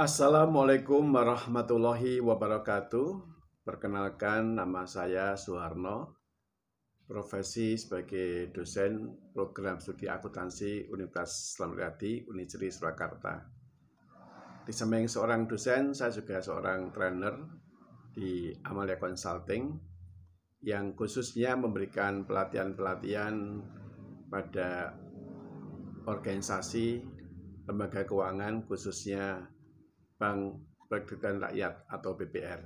Assalamualaikum warahmatullahi wabarakatuh. Perkenalkan nama saya Suharno, profesi sebagai dosen program studi akuntansi Universitas Riyadi, Uniceri Surakarta. Di samping seorang dosen, saya juga seorang trainer di Amalia Consulting yang khususnya memberikan pelatihan-pelatihan pada organisasi lembaga keuangan khususnya Bank Perdagangan Rakyat atau BPR.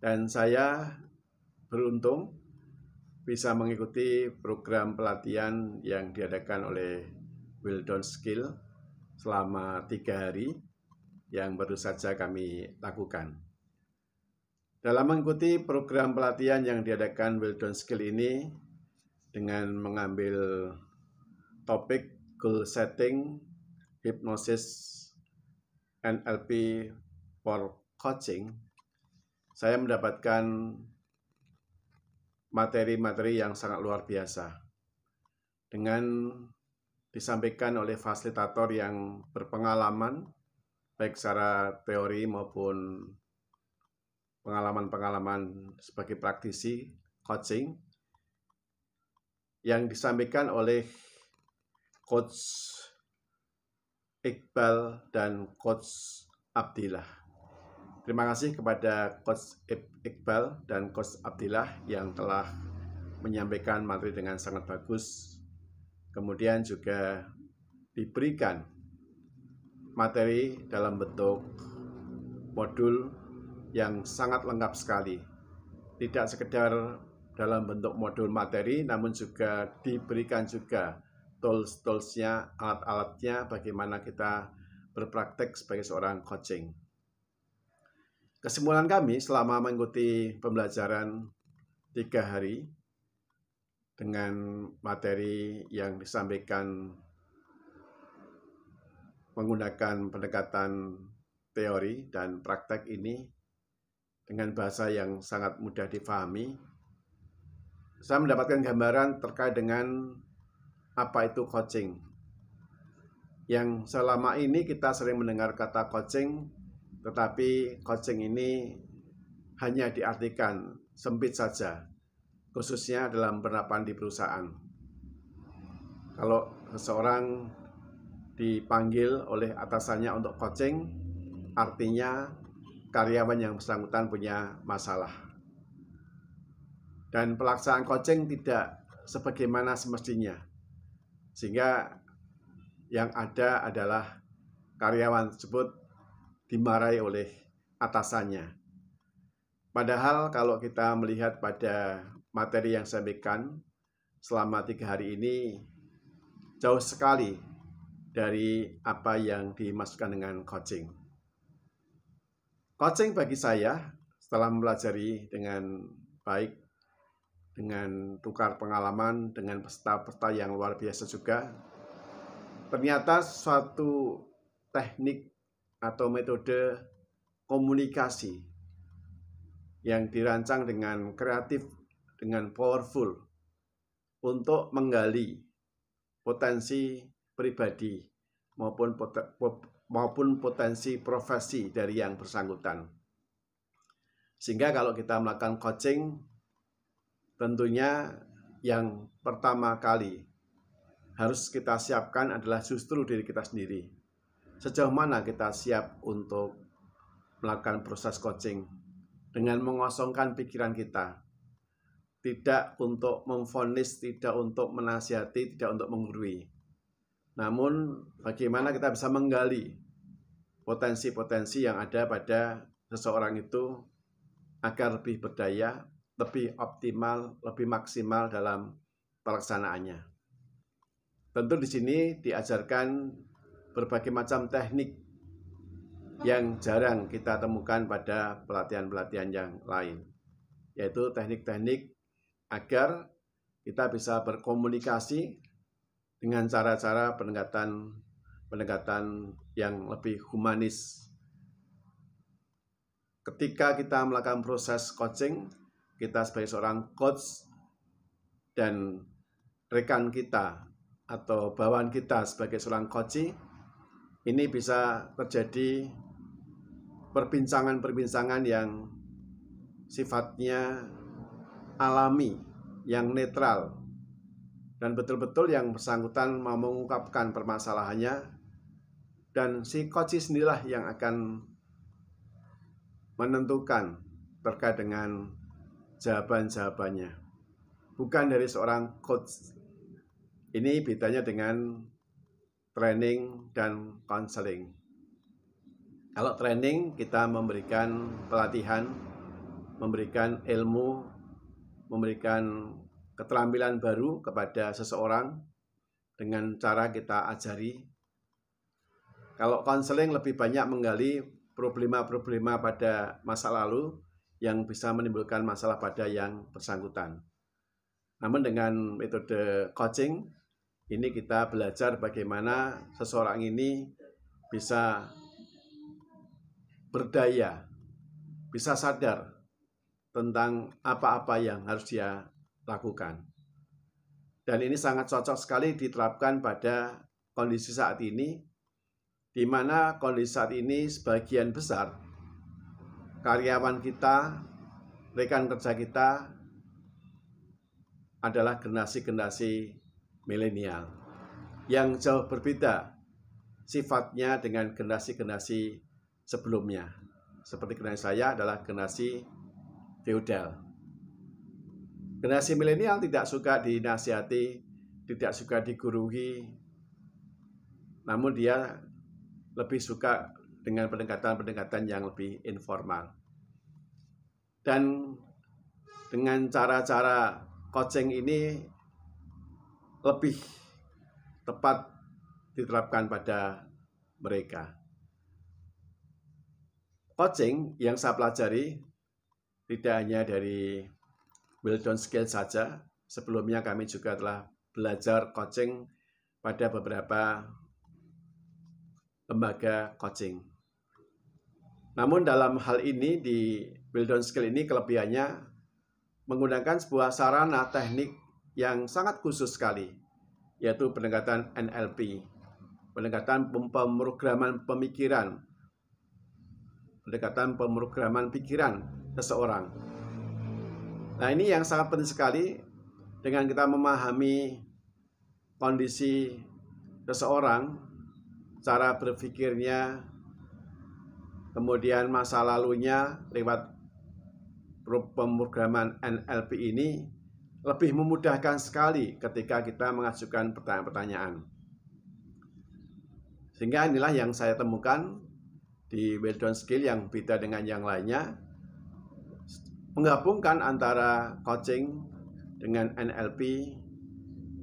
Dan saya beruntung bisa mengikuti program pelatihan yang diadakan oleh Wildon Skill selama tiga hari yang baru saja kami lakukan. Dalam mengikuti program pelatihan yang diadakan Wildon Skill ini dengan mengambil topik goal setting, hipnosis NLP for Coaching, saya mendapatkan materi-materi yang sangat luar biasa. Dengan disampaikan oleh fasilitator yang berpengalaman, baik secara teori maupun pengalaman-pengalaman sebagai praktisi coaching yang disampaikan oleh coach Iqbal dan Coach Abdillah. Terima kasih kepada Coach Iqbal dan Coach Abdillah yang telah menyampaikan materi dengan sangat bagus. Kemudian juga diberikan materi dalam bentuk modul yang sangat lengkap sekali. Tidak sekedar dalam bentuk modul materi, namun juga diberikan juga tools-toolsnya, alat-alatnya, bagaimana kita berpraktek sebagai seorang coaching. Kesimpulan kami selama mengikuti pembelajaran tiga hari dengan materi yang disampaikan menggunakan pendekatan teori dan praktek ini dengan bahasa yang sangat mudah difahami, saya mendapatkan gambaran terkait dengan apa itu coaching. Yang selama ini kita sering mendengar kata coaching, tetapi coaching ini hanya diartikan sempit saja, khususnya dalam penerapan di perusahaan. Kalau seseorang dipanggil oleh atasannya untuk coaching, artinya karyawan yang bersangkutan punya masalah. Dan pelaksanaan coaching tidak sebagaimana semestinya sehingga yang ada adalah karyawan tersebut dimarahi oleh atasannya. Padahal kalau kita melihat pada materi yang saya berikan selama tiga hari ini jauh sekali dari apa yang dimasukkan dengan coaching. Coaching bagi saya setelah mempelajari dengan baik dengan tukar pengalaman dengan peserta-peserta yang luar biasa juga. Ternyata suatu teknik atau metode komunikasi yang dirancang dengan kreatif, dengan powerful untuk menggali potensi pribadi maupun maupun potensi profesi dari yang bersangkutan. Sehingga kalau kita melakukan coaching Tentunya yang pertama kali harus kita siapkan adalah justru diri kita sendiri. Sejauh mana kita siap untuk melakukan proses coaching dengan mengosongkan pikiran kita. Tidak untuk memfonis, tidak untuk menasihati, tidak untuk menggurui. Namun bagaimana kita bisa menggali potensi-potensi yang ada pada seseorang itu agar lebih berdaya, lebih optimal, lebih maksimal dalam pelaksanaannya. Tentu di sini diajarkan berbagai macam teknik yang jarang kita temukan pada pelatihan-pelatihan yang lain, yaitu teknik-teknik agar kita bisa berkomunikasi dengan cara-cara pendekatan pendekatan yang lebih humanis. Ketika kita melakukan proses coaching, kita sebagai seorang coach dan rekan kita atau bawahan kita sebagai seorang coach ini bisa terjadi perbincangan-perbincangan yang sifatnya alami, yang netral, dan betul-betul yang bersangkutan mau mengungkapkan permasalahannya, dan si koci sendirilah yang akan menentukan terkait dengan jawaban-jawabannya. Bukan dari seorang coach. Ini bedanya dengan training dan counseling. Kalau training kita memberikan pelatihan, memberikan ilmu, memberikan keterampilan baru kepada seseorang dengan cara kita ajari. Kalau counseling lebih banyak menggali problema-problema pada masa lalu yang bisa menimbulkan masalah pada yang bersangkutan. Namun dengan metode coaching, ini kita belajar bagaimana seseorang ini bisa berdaya, bisa sadar tentang apa-apa yang harus dia lakukan. Dan ini sangat cocok sekali diterapkan pada kondisi saat ini, di mana kondisi saat ini sebagian besar karyawan kita, rekan kerja kita adalah generasi-generasi milenial yang jauh berbeda sifatnya dengan generasi-generasi sebelumnya. Seperti generasi saya adalah generasi feudal. Generasi milenial tidak suka dinasihati, tidak suka digurui, namun dia lebih suka dengan pendekatan-pendekatan yang lebih informal. Dan dengan cara-cara coaching ini lebih tepat diterapkan pada mereka. Coaching yang saya pelajari tidak hanya dari well skill saja, sebelumnya kami juga telah belajar coaching pada beberapa lembaga coaching. Namun dalam hal ini di Build on Skill ini kelebihannya menggunakan sebuah sarana teknik yang sangat khusus sekali, yaitu pendekatan NLP, pendekatan pemrograman pemikiran, pendekatan pemrograman pikiran seseorang. Nah ini yang sangat penting sekali dengan kita memahami kondisi seseorang cara berpikirnya, kemudian masa lalunya lewat pemrograman NLP ini lebih memudahkan sekali ketika kita mengajukan pertanyaan-pertanyaan. Sehingga inilah yang saya temukan di well skill yang beda dengan yang lainnya, menggabungkan antara coaching dengan NLP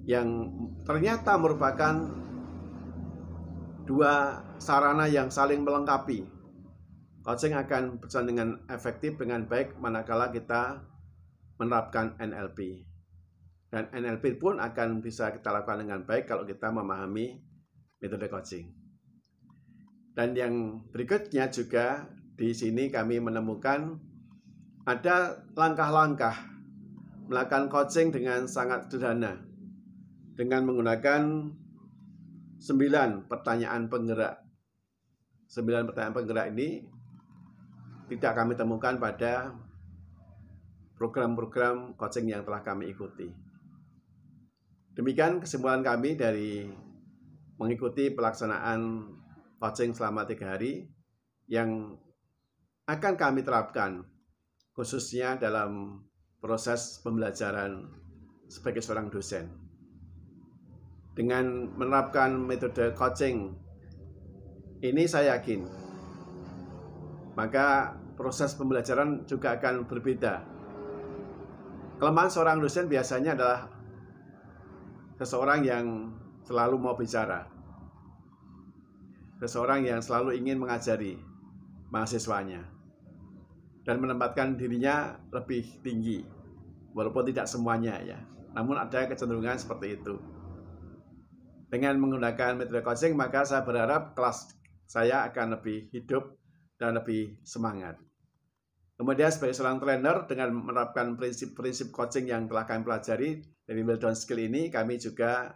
yang ternyata merupakan dua sarana yang saling melengkapi. Coaching akan berjalan dengan efektif dengan baik manakala kita menerapkan NLP. Dan NLP pun akan bisa kita lakukan dengan baik kalau kita memahami metode coaching. Dan yang berikutnya juga di sini kami menemukan ada langkah-langkah melakukan coaching dengan sangat sederhana dengan menggunakan 9 pertanyaan penggerak. 9 pertanyaan penggerak ini tidak kami temukan pada program-program coaching yang telah kami ikuti. Demikian kesimpulan kami dari mengikuti pelaksanaan coaching selama tiga hari yang akan kami terapkan khususnya dalam proses pembelajaran sebagai seorang dosen dengan menerapkan metode coaching ini saya yakin maka proses pembelajaran juga akan berbeda kelemahan seorang dosen biasanya adalah seseorang yang selalu mau bicara seseorang yang selalu ingin mengajari mahasiswanya dan menempatkan dirinya lebih tinggi walaupun tidak semuanya ya namun ada kecenderungan seperti itu dengan menggunakan metode coaching, maka saya berharap kelas saya akan lebih hidup dan lebih semangat. Kemudian sebagai seorang trainer dengan menerapkan prinsip-prinsip coaching yang telah kami pelajari dari On Skill ini, kami juga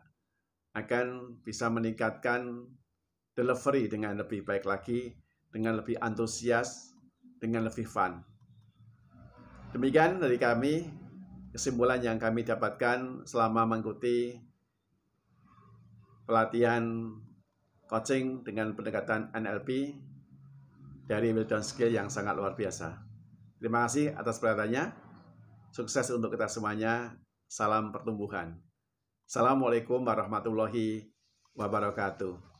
akan bisa meningkatkan delivery dengan lebih baik lagi, dengan lebih antusias, dengan lebih fun. Demikian dari kami kesimpulan yang kami dapatkan selama mengikuti pelatihan coaching dengan pendekatan NLP dari Milton Skill yang sangat luar biasa. Terima kasih atas perhatiannya. Sukses untuk kita semuanya. Salam pertumbuhan. Assalamualaikum warahmatullahi wabarakatuh.